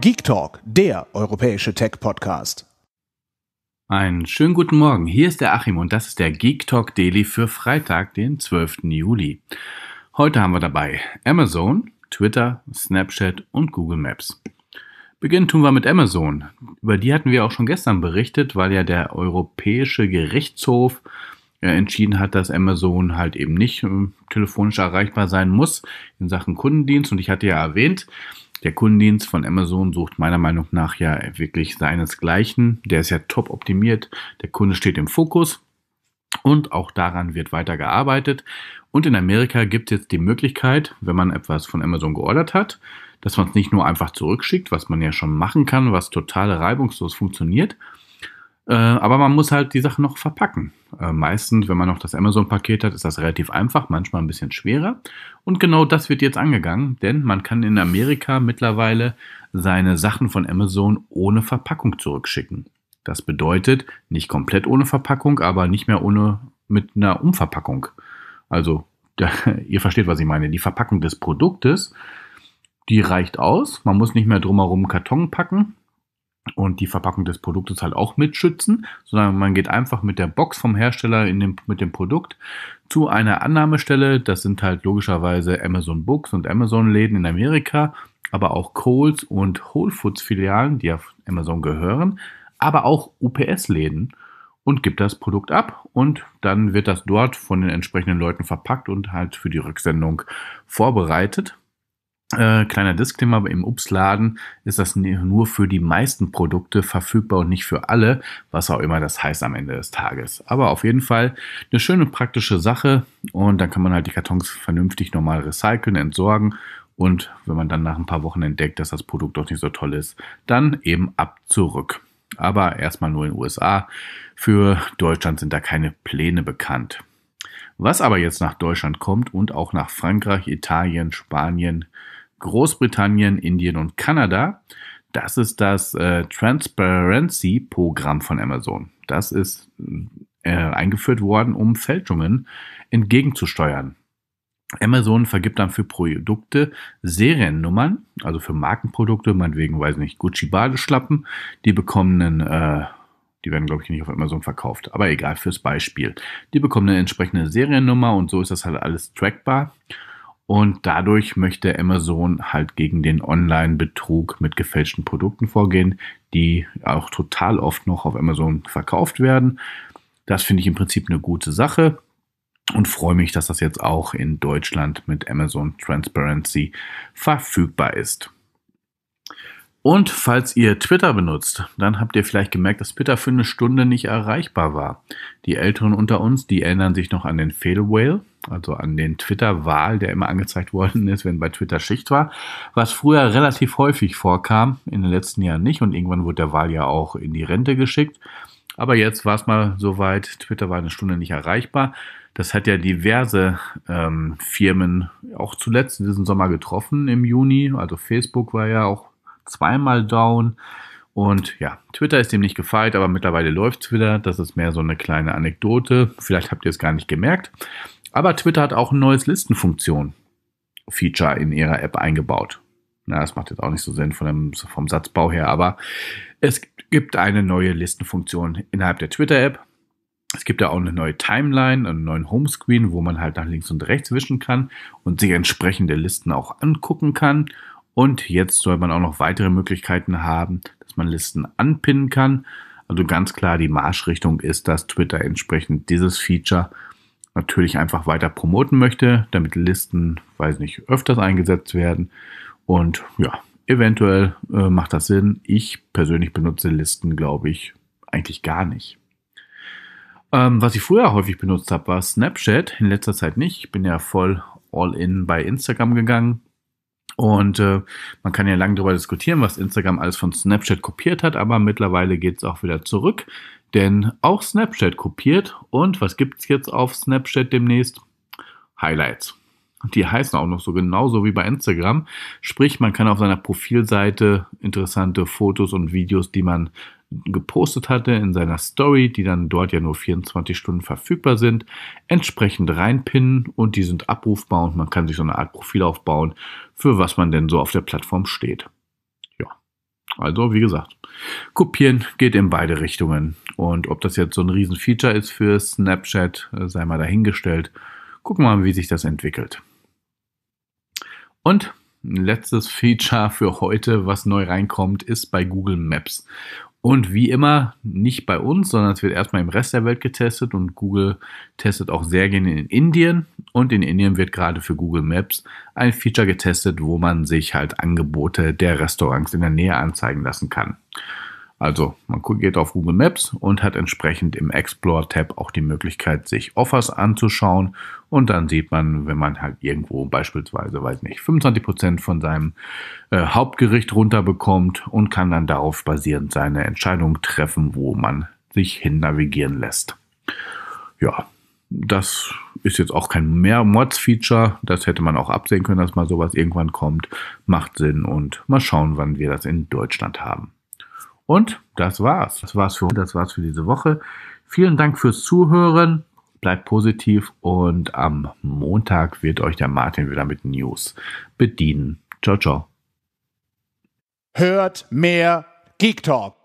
Geek Talk, der europäische Tech-Podcast. Einen schönen guten Morgen. Hier ist der Achim und das ist der Geek Talk Daily für Freitag, den 12. Juli. Heute haben wir dabei Amazon, Twitter, Snapchat und Google Maps. Beginnen tun wir mit Amazon. Über die hatten wir auch schon gestern berichtet, weil ja der Europäische Gerichtshof äh, entschieden hat, dass Amazon halt eben nicht äh, telefonisch erreichbar sein muss in Sachen Kundendienst. Und ich hatte ja erwähnt, der Kundendienst von Amazon sucht meiner Meinung nach ja wirklich seinesgleichen. Der ist ja top optimiert. Der Kunde steht im Fokus. Und auch daran wird weiter gearbeitet. Und in Amerika gibt es jetzt die Möglichkeit, wenn man etwas von Amazon geordert hat, dass man es nicht nur einfach zurückschickt, was man ja schon machen kann, was total reibungslos funktioniert, äh, aber man muss halt die Sachen noch verpacken. Äh, meistens, wenn man noch das Amazon-Paket hat, ist das relativ einfach, manchmal ein bisschen schwerer. Und genau das wird jetzt angegangen, denn man kann in Amerika mittlerweile seine Sachen von Amazon ohne Verpackung zurückschicken. Das bedeutet nicht komplett ohne Verpackung, aber nicht mehr ohne mit einer Umverpackung. Also, da, ihr versteht, was ich meine. Die Verpackung des Produktes, die reicht aus. Man muss nicht mehr drumherum Karton packen, und die Verpackung des Produktes halt auch mitschützen, sondern man geht einfach mit der Box vom Hersteller in dem, mit dem Produkt zu einer Annahmestelle. Das sind halt logischerweise Amazon Books und Amazon Läden in Amerika, aber auch Coles und Whole Foods Filialen, die auf Amazon gehören, aber auch UPS Läden und gibt das Produkt ab und dann wird das dort von den entsprechenden Leuten verpackt und halt für die Rücksendung vorbereitet. Äh, kleiner Disclaimer, aber im Ups-Laden ist das nur für die meisten Produkte verfügbar und nicht für alle, was auch immer das heißt am Ende des Tages. Aber auf jeden Fall eine schöne praktische Sache und dann kann man halt die Kartons vernünftig normal recyceln, entsorgen und wenn man dann nach ein paar Wochen entdeckt, dass das Produkt doch nicht so toll ist, dann eben ab zurück. Aber erstmal nur in den USA. Für Deutschland sind da keine Pläne bekannt. Was aber jetzt nach Deutschland kommt und auch nach Frankreich, Italien, Spanien, Großbritannien, Indien und Kanada. Das ist das äh, Transparency-Programm von Amazon. Das ist äh, eingeführt worden, um Fälschungen entgegenzusteuern. Amazon vergibt dann für Produkte Seriennummern, also für Markenprodukte, meinetwegen, weiß nicht, Gucci-Badeschlappen. Die bekommen einen, äh, die werden, glaube ich, nicht auf Amazon verkauft, aber egal fürs Beispiel. Die bekommen eine entsprechende Seriennummer und so ist das halt alles trackbar. Und dadurch möchte Amazon halt gegen den Online-Betrug mit gefälschten Produkten vorgehen, die auch total oft noch auf Amazon verkauft werden. Das finde ich im Prinzip eine gute Sache und freue mich, dass das jetzt auch in Deutschland mit Amazon Transparency verfügbar ist. Und falls ihr Twitter benutzt, dann habt ihr vielleicht gemerkt, dass Twitter für eine Stunde nicht erreichbar war. Die Älteren unter uns, die erinnern sich noch an den Fail Whale also an den Twitter-Wahl, der immer angezeigt worden ist, wenn bei Twitter Schicht war, was früher relativ häufig vorkam, in den letzten Jahren nicht und irgendwann wurde der Wahl ja auch in die Rente geschickt. Aber jetzt war es mal soweit, Twitter war eine Stunde nicht erreichbar. Das hat ja diverse ähm, Firmen auch zuletzt in diesem Sommer getroffen im Juni. Also Facebook war ja auch zweimal down. Und ja, Twitter ist dem nicht gefeit, aber mittlerweile läuft es wieder. Das ist mehr so eine kleine Anekdote. Vielleicht habt ihr es gar nicht gemerkt. Aber Twitter hat auch ein neues Listenfunktion Feature in ihrer App eingebaut. Na, das macht jetzt auch nicht so Sinn von dem, vom Satzbau her, aber es gibt eine neue Listenfunktion innerhalb der Twitter-App. Es gibt ja auch eine neue Timeline, einen neuen Homescreen, wo man halt nach links und rechts wischen kann und sich entsprechende Listen auch angucken kann. Und jetzt soll man auch noch weitere Möglichkeiten haben, dass man Listen anpinnen kann. Also ganz klar, die Marschrichtung ist, dass Twitter entsprechend dieses Feature natürlich einfach weiter promoten möchte, damit Listen, weiß nicht, öfters eingesetzt werden. Und ja, eventuell äh, macht das Sinn. Ich persönlich benutze Listen, glaube ich, eigentlich gar nicht. Ähm, was ich früher häufig benutzt habe, war Snapchat. In letzter Zeit nicht. Ich bin ja voll all in bei Instagram gegangen. Und äh, man kann ja lange darüber diskutieren, was Instagram alles von Snapchat kopiert hat, aber mittlerweile geht es auch wieder zurück. Denn auch Snapchat kopiert. Und was gibt's jetzt auf Snapchat demnächst? Highlights. Die heißen auch noch so genauso wie bei Instagram. Sprich, man kann auf seiner Profilseite interessante Fotos und Videos, die man gepostet hatte in seiner Story, die dann dort ja nur 24 Stunden verfügbar sind, entsprechend reinpinnen und die sind abrufbar und man kann sich so eine Art Profil aufbauen, für was man denn so auf der Plattform steht. Ja, also wie gesagt, kopieren geht in beide Richtungen. Und ob das jetzt so ein Riesenfeature ist für Snapchat, äh, sei mal dahingestellt. Gucken wir mal, wie sich das entwickelt. Und ein letztes Feature für heute, was neu reinkommt, ist bei Google Maps. Und wie immer, nicht bei uns, sondern es wird erstmal im Rest der Welt getestet und Google testet auch sehr gerne in Indien. Und in Indien wird gerade für Google Maps ein Feature getestet, wo man sich halt Angebote der Restaurants in der Nähe anzeigen lassen kann. Also man geht auf Google Maps und hat entsprechend im Explore-Tab auch die Möglichkeit, sich Offers anzuschauen. Und dann sieht man, wenn man halt irgendwo beispielsweise, weiß nicht, 25% von seinem äh, Hauptgericht runterbekommt und kann dann darauf basierend seine Entscheidung treffen, wo man sich hin navigieren lässt. Ja, das ist jetzt auch kein mehr Mods-Feature. Das hätte man auch absehen können, dass mal sowas irgendwann kommt. Macht Sinn und mal schauen, wann wir das in Deutschland haben. Und das war's. Das war's für, das war's für diese Woche. Vielen Dank fürs Zuhören. Bleibt positiv und am Montag wird euch der Martin wieder mit News bedienen. Ciao, ciao. Hört mehr Geek Talk.